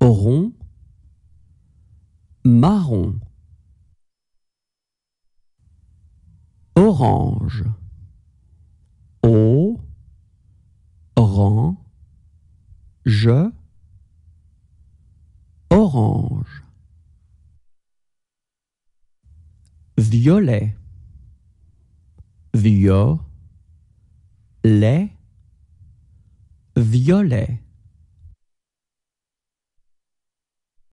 rond, marron, orange, au, rang, je, orange, violet, violet, violet